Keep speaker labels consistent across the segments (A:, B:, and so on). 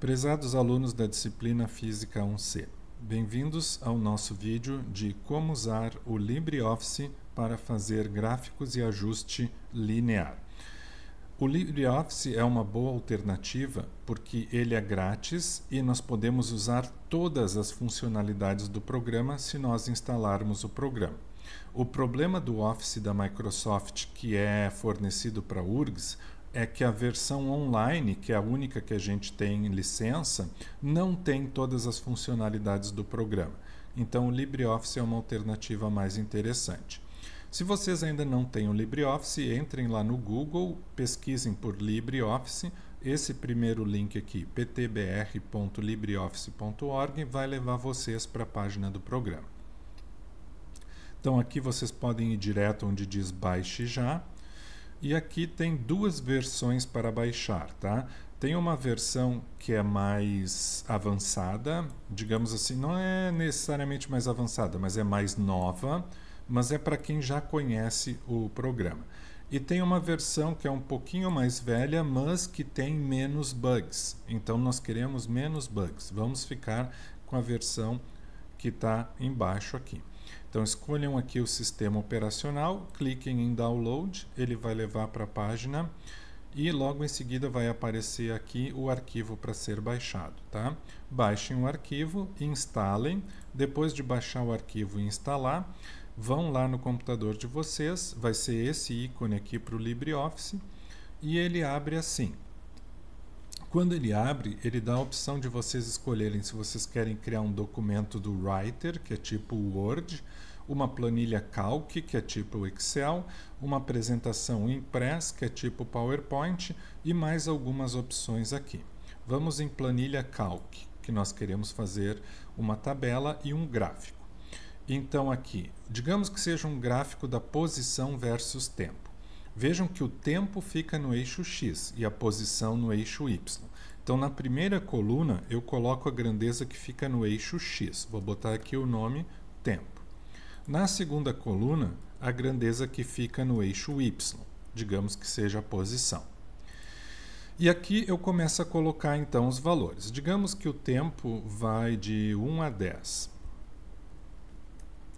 A: Prezados alunos da disciplina Física 1C, bem-vindos ao nosso vídeo de como usar o LibreOffice para fazer gráficos e ajuste linear. O LibreOffice é uma boa alternativa porque ele é grátis e nós podemos usar todas as funcionalidades do programa se nós instalarmos o programa. O problema do Office da Microsoft que é fornecido para URGS é que a versão online, que é a única que a gente tem licença, não tem todas as funcionalidades do programa. Então o LibreOffice é uma alternativa mais interessante. Se vocês ainda não têm o LibreOffice, entrem lá no Google, pesquisem por LibreOffice. Esse primeiro link aqui, ptbr.libreoffice.org, vai levar vocês para a página do programa. Então aqui vocês podem ir direto onde diz baixe já e aqui tem duas versões para baixar, tá? Tem uma versão que é mais avançada, digamos assim, não é necessariamente mais avançada, mas é mais nova, mas é para quem já conhece o programa. E tem uma versão que é um pouquinho mais velha, mas que tem menos bugs. Então nós queremos menos bugs. Vamos ficar com a versão que está embaixo aqui. Então escolham aqui o sistema operacional, cliquem em download, ele vai levar para a página e logo em seguida vai aparecer aqui o arquivo para ser baixado, tá? Baixem o arquivo, instalem, depois de baixar o arquivo e instalar, vão lá no computador de vocês, vai ser esse ícone aqui para o LibreOffice e ele abre assim. Quando ele abre, ele dá a opção de vocês escolherem se vocês querem criar um documento do Writer, que é tipo Word, uma planilha Calc, que é tipo Excel, uma apresentação Impress, que é tipo PowerPoint, e mais algumas opções aqui. Vamos em planilha Calc, que nós queremos fazer uma tabela e um gráfico. Então aqui, digamos que seja um gráfico da posição versus tempo. Vejam que o tempo fica no eixo x e a posição no eixo y. Então, na primeira coluna, eu coloco a grandeza que fica no eixo x. Vou botar aqui o nome tempo. Na segunda coluna, a grandeza que fica no eixo y, digamos que seja a posição. E aqui eu começo a colocar então os valores. Digamos que o tempo vai de 1 a 10.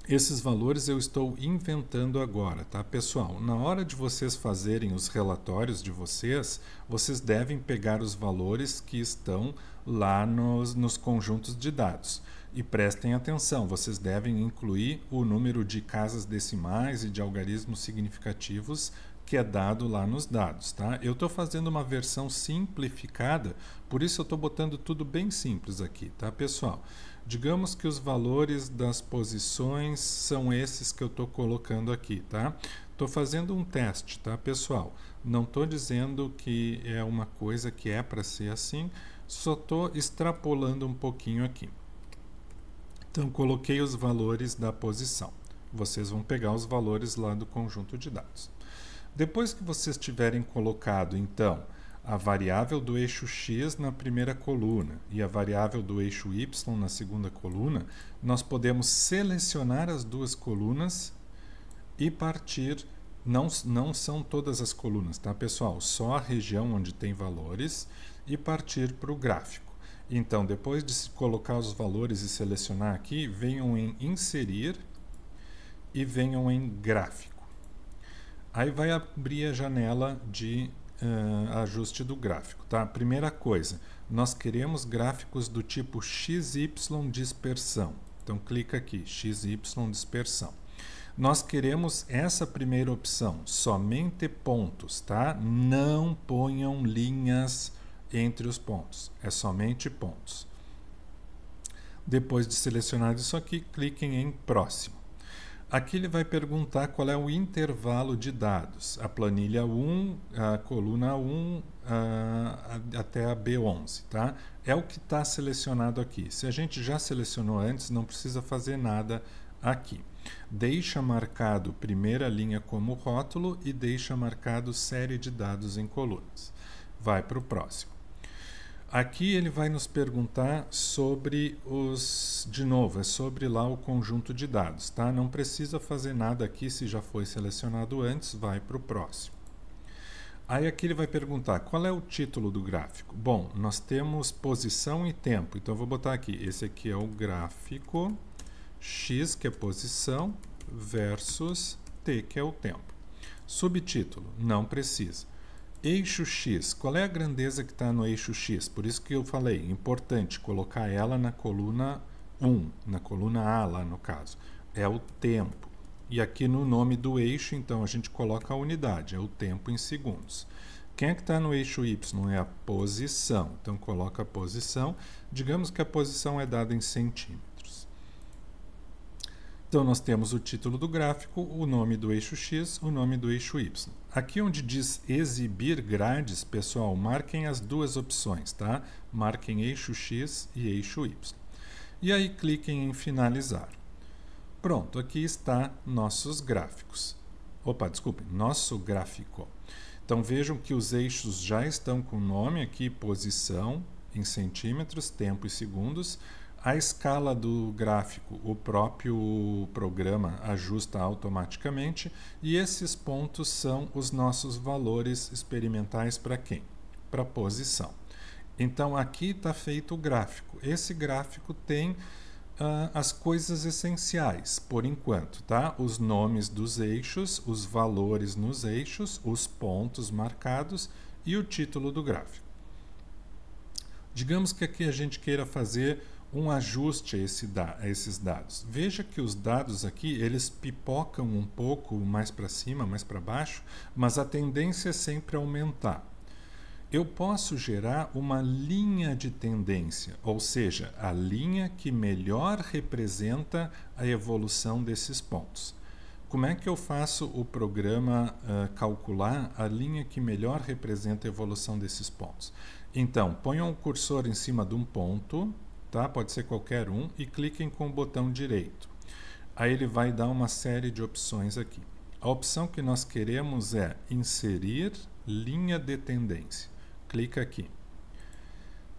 A: Esses valores eu estou inventando agora, tá, pessoal? Na hora de vocês fazerem os relatórios de vocês, vocês devem pegar os valores que estão lá nos, nos conjuntos de dados. E prestem atenção, vocês devem incluir o número de casas decimais e de algarismos significativos que é dado lá nos dados, tá? Eu estou fazendo uma versão simplificada, por isso eu estou botando tudo bem simples aqui, tá, pessoal? Digamos que os valores das posições são esses que eu estou colocando aqui, tá? Estou fazendo um teste, tá, pessoal? Não estou dizendo que é uma coisa que é para ser assim, só estou extrapolando um pouquinho aqui. Então, coloquei os valores da posição. Vocês vão pegar os valores lá do conjunto de dados. Depois que vocês tiverem colocado, então, a variável do eixo x na primeira coluna e a variável do eixo y na segunda coluna, nós podemos selecionar as duas colunas e partir. Não, não são todas as colunas, tá pessoal? Só a região onde tem valores e partir para o gráfico. Então, depois de colocar os valores e selecionar aqui, venham em inserir e venham em gráfico. Aí vai abrir a janela de uh, ajuste do gráfico. Tá? Primeira coisa, nós queremos gráficos do tipo XY dispersão. Então clica aqui, XY dispersão. Nós queremos essa primeira opção, somente pontos, tá? Não ponham linhas entre os pontos, é somente pontos. Depois de selecionar isso aqui, cliquem em próximo. Aqui ele vai perguntar qual é o intervalo de dados, a planilha 1, a coluna 1 a, a, até a B11, tá? É o que está selecionado aqui. Se a gente já selecionou antes, não precisa fazer nada aqui. Deixa marcado primeira linha como rótulo e deixa marcado série de dados em colunas. Vai para o próximo. Aqui ele vai nos perguntar sobre os, de novo, é sobre lá o conjunto de dados, tá? Não precisa fazer nada aqui, se já foi selecionado antes, vai para o próximo. Aí aqui ele vai perguntar qual é o título do gráfico. Bom, nós temos posição e tempo, então eu vou botar aqui, esse aqui é o gráfico x, que é posição, versus t, que é o tempo. Subtítulo, não precisa. Eixo X. Qual é a grandeza que está no eixo X? Por isso que eu falei, importante colocar ela na coluna 1, na coluna A lá no caso. É o tempo. E aqui no nome do eixo, então, a gente coloca a unidade, é o tempo em segundos. Quem é que está no eixo Y? É a posição. Então, coloca a posição. Digamos que a posição é dada em centímetros. Então nós temos o título do gráfico, o nome do eixo X, o nome do eixo Y. Aqui onde diz exibir grades, pessoal, marquem as duas opções, tá? Marquem eixo X e eixo Y. E aí cliquem em finalizar. Pronto, aqui está nossos gráficos. Opa, desculpe, nosso gráfico. Então vejam que os eixos já estão com nome aqui, posição em centímetros, tempo e segundos, a escala do gráfico, o próprio programa ajusta automaticamente e esses pontos são os nossos valores experimentais para quem? Para posição. Então aqui está feito o gráfico. Esse gráfico tem uh, as coisas essenciais, por enquanto, tá? Os nomes dos eixos, os valores nos eixos, os pontos marcados e o título do gráfico. Digamos que aqui a gente queira fazer um ajuste a, esse da, a esses dados. Veja que os dados aqui, eles pipocam um pouco mais para cima, mais para baixo, mas a tendência é sempre aumentar. Eu posso gerar uma linha de tendência, ou seja, a linha que melhor representa a evolução desses pontos. Como é que eu faço o programa uh, calcular a linha que melhor representa a evolução desses pontos? Então, ponham um o cursor em cima de um ponto, tá? Pode ser qualquer um e cliquem com o botão direito. Aí ele vai dar uma série de opções aqui. A opção que nós queremos é inserir linha de tendência. Clica aqui.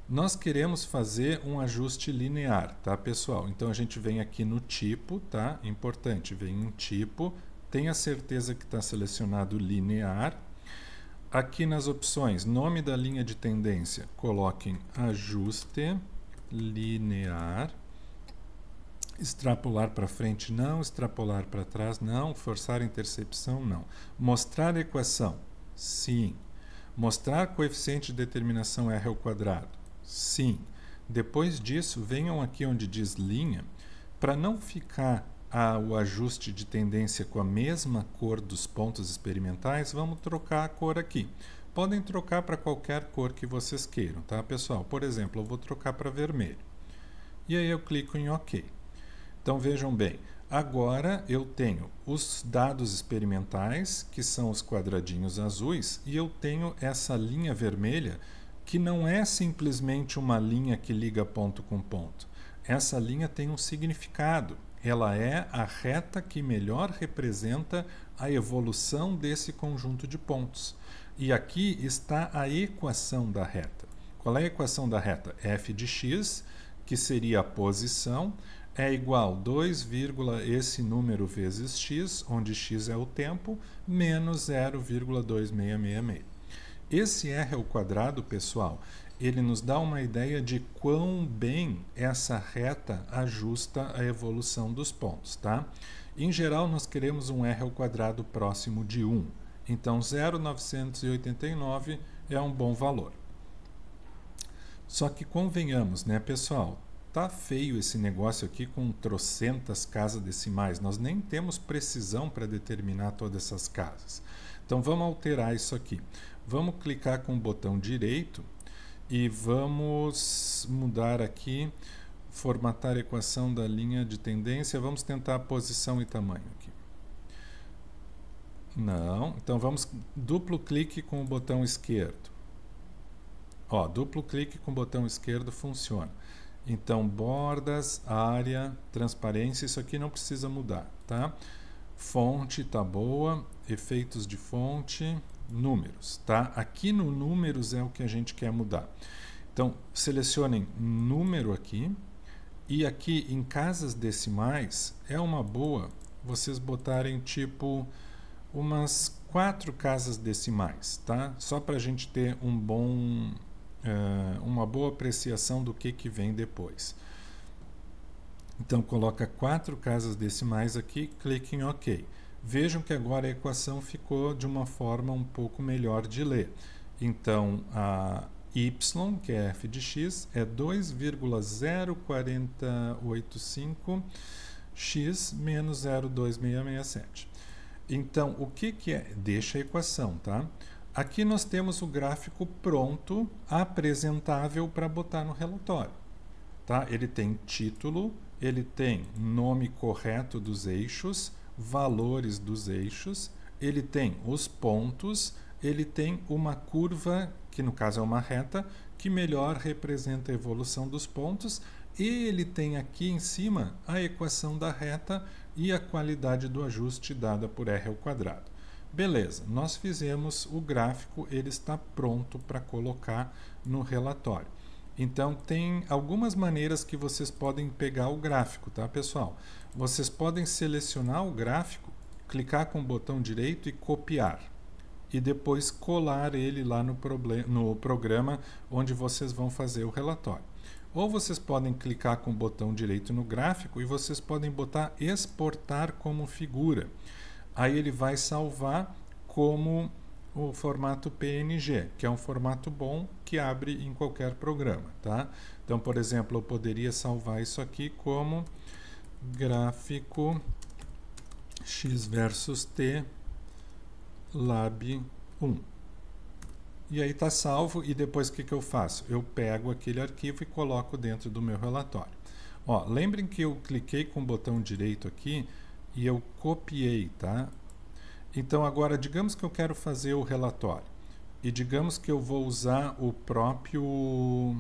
A: Nós queremos fazer um ajuste linear, tá, pessoal? Então a gente vem aqui no tipo, tá? Importante, vem em tipo, tenha certeza que está selecionado linear. Aqui nas opções, nome da linha de tendência, coloquem ajuste linear. Extrapolar para frente, não. Extrapolar para trás, não. Forçar intercepção, não. Mostrar equação, sim. Mostrar coeficiente de determinação R ao quadrado, sim. Depois disso, venham aqui onde diz linha, para não ficar a, ah, o ajuste de tendência com a mesma cor dos pontos experimentais, vamos trocar a cor aqui. Podem trocar para qualquer cor que vocês queiram, tá, pessoal? Por exemplo, eu vou trocar para vermelho. E aí eu clico em OK. Então vejam bem, agora eu tenho os dados experimentais, que são os quadradinhos azuis, e eu tenho essa linha vermelha, que não é simplesmente uma linha que liga ponto com ponto. Essa linha tem um significado. Ela é a reta que melhor representa a evolução desse conjunto de pontos. E aqui está a equação da reta. Qual é a equação da reta? f de x, que seria a posição, é igual a 2, esse número vezes x, onde x é o tempo, menos 0,2666. Esse r ao quadrado, pessoal, ele nos dá uma ideia de quão bem essa reta ajusta a evolução dos pontos, tá? Em geral, nós queremos um r ao quadrado próximo de 1. Então, 0,989 é um bom valor. Só que convenhamos, né, pessoal? Tá feio esse negócio aqui com trocentas casas decimais. Nós nem temos precisão para determinar todas essas casas. Então vamos alterar isso aqui. Vamos clicar com o botão direito e vamos mudar aqui, formatar equação da linha de tendência. Vamos tentar posição e tamanho aqui. Não, então vamos duplo clique com o botão esquerdo. Ó, duplo clique com o botão esquerdo funciona. Então, bordas, área, transparência, isso aqui não precisa mudar, tá? Fonte tá boa, efeitos de fonte, números, tá? Aqui no números é o que a gente quer mudar. Então, selecionem número aqui e aqui em casas decimais é uma boa vocês botarem tipo umas quatro casas decimais, tá? Só para a gente ter um bom, uh, uma boa apreciação do que, que vem depois. Então coloca quatro casas decimais aqui, clique em OK. Vejam que agora a equação ficou de uma forma um pouco melhor de ler. Então a y, que é f de x, é 2,0485x menos 0,2667. Então, o que, que é? Deixa a equação, tá? Aqui nós temos o gráfico pronto, apresentável para botar no relatório. Tá? Ele tem título, ele tem nome correto dos eixos, valores dos eixos, ele tem os pontos, ele tem uma curva, que no caso é uma reta, que melhor representa a evolução dos pontos, e ele tem aqui em cima a equação da reta e a qualidade do ajuste dada por R ao quadrado. Beleza, nós fizemos o gráfico, ele está pronto para colocar no relatório. Então tem algumas maneiras que vocês podem pegar o gráfico, tá pessoal? Vocês podem selecionar o gráfico, clicar com o botão direito e copiar e depois colar ele lá no, no programa onde vocês vão fazer o relatório. Ou vocês podem clicar com o botão direito no gráfico e vocês podem botar exportar como figura. Aí ele vai salvar como o formato PNG, que é um formato bom que abre em qualquer programa, tá? Então, por exemplo, eu poderia salvar isso aqui como gráfico x versus t lab 1 e aí está salvo. E depois o que, que eu faço? Eu pego aquele arquivo e coloco dentro do meu relatório. Ó, lembrem que eu cliquei com o botão direito aqui e eu copiei, tá? Então agora, digamos que eu quero fazer o relatório e digamos que eu vou usar o próprio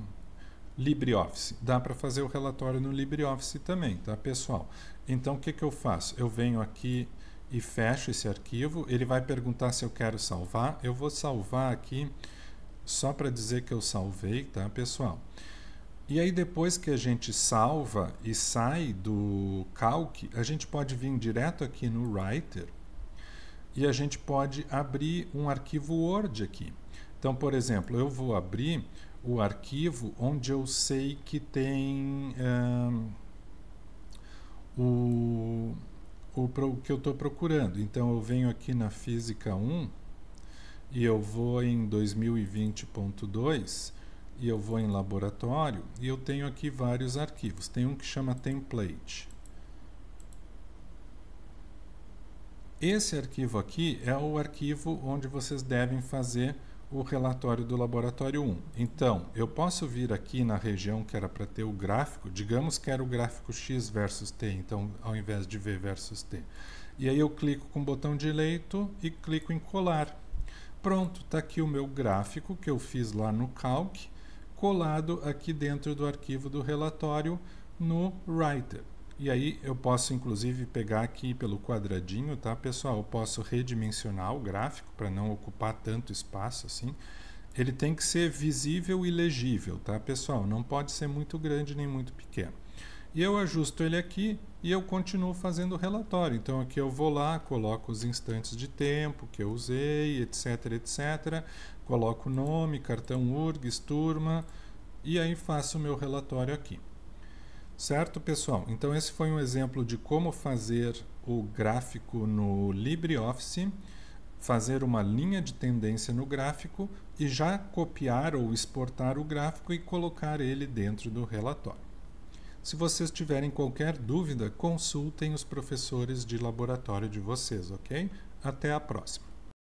A: LibreOffice. Dá para fazer o relatório no LibreOffice também, tá, pessoal? Então o que, que eu faço? Eu venho aqui e fecho esse arquivo. Ele vai perguntar se eu quero salvar. Eu vou salvar aqui só para dizer que eu salvei, tá, pessoal? E aí depois que a gente salva e sai do calc, a gente pode vir direto aqui no Writer e a gente pode abrir um arquivo Word aqui. Então, por exemplo, eu vou abrir o arquivo onde eu sei que tem um, o o, que eu estou procurando. Então eu venho aqui na física 1 e eu vou em 2020.2 e eu vou em laboratório e eu tenho aqui vários arquivos. Tem um que chama template. Esse arquivo aqui é o arquivo onde vocês devem fazer o relatório do laboratório 1. Então, eu posso vir aqui na região que era para ter o gráfico, digamos que era o gráfico X versus T, então ao invés de V versus T. E aí eu clico com o botão direito e clico em colar. Pronto, está aqui o meu gráfico que eu fiz lá no Calc, colado aqui dentro do arquivo do relatório no Writer. E aí eu posso inclusive pegar aqui pelo quadradinho, tá pessoal? Eu posso redimensionar o gráfico para não ocupar tanto espaço assim. Ele tem que ser visível e legível, tá pessoal? Não pode ser muito grande nem muito pequeno. E eu ajusto ele aqui e eu continuo fazendo o relatório. Então aqui eu vou lá, coloco os instantes de tempo que eu usei, etc, etc. Coloco o nome, cartão URGS, turma e aí faço o meu relatório aqui. Certo, pessoal? Então esse foi um exemplo de como fazer o gráfico no LibreOffice, fazer uma linha de tendência no gráfico e já copiar ou exportar o gráfico e colocar ele dentro do relatório. Se vocês tiverem qualquer dúvida, consultem os professores de laboratório de vocês, ok? Até a próxima!